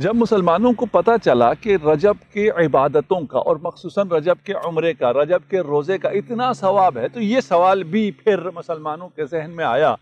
जब मुसलमानों को पता चला कि रजब के इबादतों का और मखसूस रजब के उम्रे का रजब के रोज़े का इतना सवाब है तो ये सवाल भी फिर मुसलमानों के जहन में आया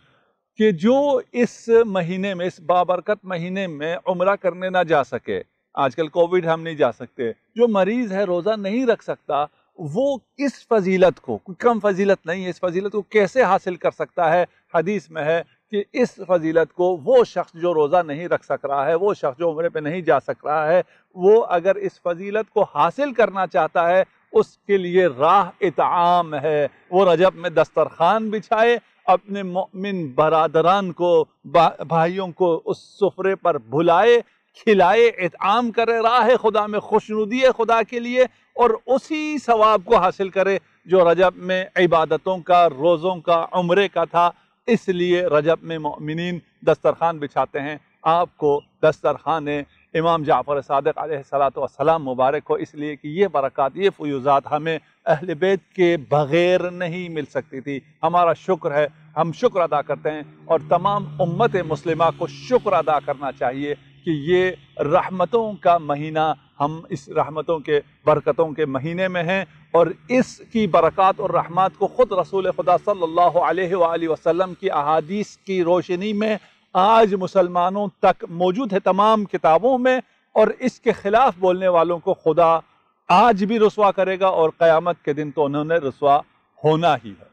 कि जो इस महीने में इस बाबरकत महीने में उम्र करने ना जा सके आजकल कोविड हम नहीं जा सकते जो मरीज़ है रोज़ा नहीं रख सकता वो इस फजीलत को कोई कम फजीलत नहीं है इस फजीलत को कैसे हासिल कर सकता है हदीस में है कि इस फजीलत को वो शख्स जो रोज़ा नहीं रख सक रहा है वो शख्स जो उम्र पे नहीं जा सक रहा है वो अगर इस फजीलत को हासिल करना चाहता है उसके लिए राह इताम है वो रजब में दस्तरखान बिछाए अपने मोमिन बरदरान को भाइयों को उस सफ़रे पर भुलाए खिलाए इताम करे राह खुदा में खुशनुदी खुदा के लिए और उसी सवाब को हासिल करे जो रजब में इबादतों का रोज़ों का उम्र का था इसलिए रजब में ममिन दस्तरखान बिछाते हैं आपको दस्तरखान इमाम जाफ़र सदक सलाम मुबारक हो इसलिए कि ये बरक़ात ये फ्यूज़ात हमें अहल बैत के बग़ैर नहीं मिल सकती थी हमारा शुक्र है हम शुक्र अदा करते हैं और तमाम उम्मत मुस्लिमा को शुक्र अदा करना चाहिए कि ये रहमतों का महीना हम इस रहमतों के बरकतों के महीने में हैं और इसकी बरक़ात और रहमत को ख़ुद रसूल खुदा सल्लल्लाहु अलैहि वसल्लम की अहादीस की रोशनी में आज मुसलमानों तक मौजूद है तमाम किताबों में और इसके ख़िलाफ़ बोलने वालों को खुदा आज भी रसवा करेगा और क़यामत के दिन तो उन्होंने रसवा होना ही है